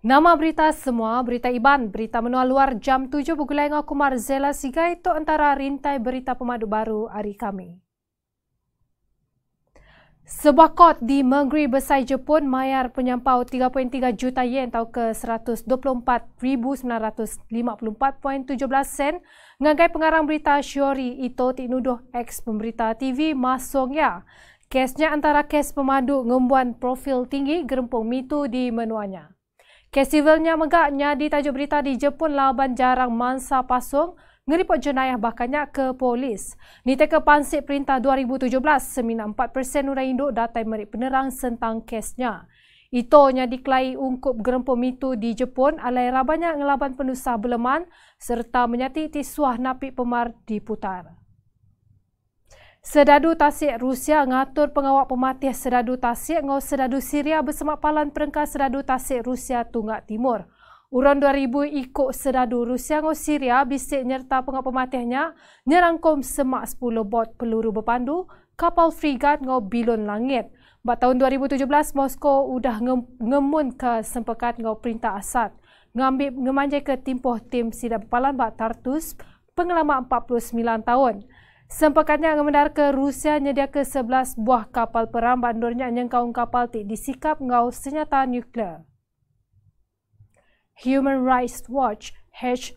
Nama berita semua, berita Iban, berita menua luar jam 7 pukul yang aku Marzela Sigai itu antara rintai berita pemadu baru hari kami. Sebuah kot di Menggeri Besai Jepun mayar penyampau 3.3 juta yen atau ke 124,954.17 sen mengagai pengarang berita Shiori Ito tinudoh ex pemberita TV Masong Ya. Kesnya antara kes pemadu ngembuan profil tinggi gerempung mitu di menuanya. Festivalnya megaknya di tajuk berita di Jepun lawan jarang mansa pasung ngeriput jenayah bahkannya ke polis. Nite ke pansik Perintah 2017, semina 4% orang induk datai merik penerang tentang kesnya. Itu nya diklai ungkup gerempu mitu di Jepun alai rabanya ngelaban penusah beleman serta menyati tisuah napi pemar diputar. Sedadu Tasik Rusia ngatur pengawak pematih Sedadu Tasik ngau Sedadu Syria bersama palan peringkat Sedadu Tasik Rusia Tunggak Timur. Urang 2000 ikut Sedadu Rusia ngau Syria bisik nyerta pengawak pematihnya nyerangkum semak 10 bot peluru berpandu kapal frigat ngau bilun langit. Bak tahun 2017 Moskow udah ngemun ke sempekat ngau perintah Assad. Ngambil ngemanja ke timpoh tim sidap palan bak Tartus pengelama 49 tahun. Sempekannya mengendar ke Rusia nyedia ke 11 buah kapal perang bandurnya kaum kapal ti disikap ngau senyata nuklear. Human Rights Watch (HRW)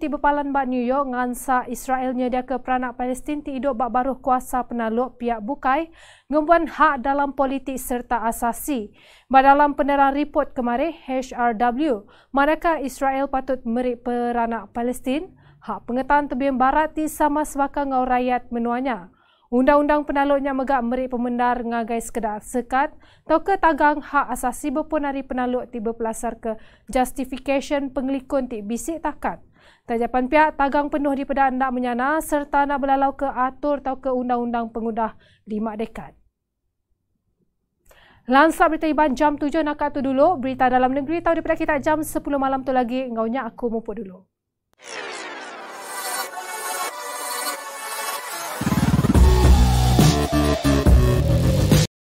HRWT berpalan bak New York ngansa Israel nyedia ke peranak Palestin ti hidup bak baruh kuasa penaluk pihak bukai ngembuan hak dalam politik serta asasi. Bak dalam penerang report kemarin HRW, manakah Israel patut merik peranak Palestin? Hak pengetahuan tebing barat ti sama sebakan ngau rakyat menuanya. Undang-undang penaluknya megak meri pemendar ngagai sekedar sekat atau ke tagang hak asasi berpun hari penaluk ti berpelasar ke justification penglikun ti bisik takat. Tajapan pihak tagang penuh di pedaan nak menyana serta nak berlalau ke atur atau ke undang-undang pengudah lima dekat. Lansak berita iban jam 7 nak tu dulu. Berita dalam negeri tahu daripada kita jam 10 malam tu lagi. Ngaunya aku mumpuk dulu.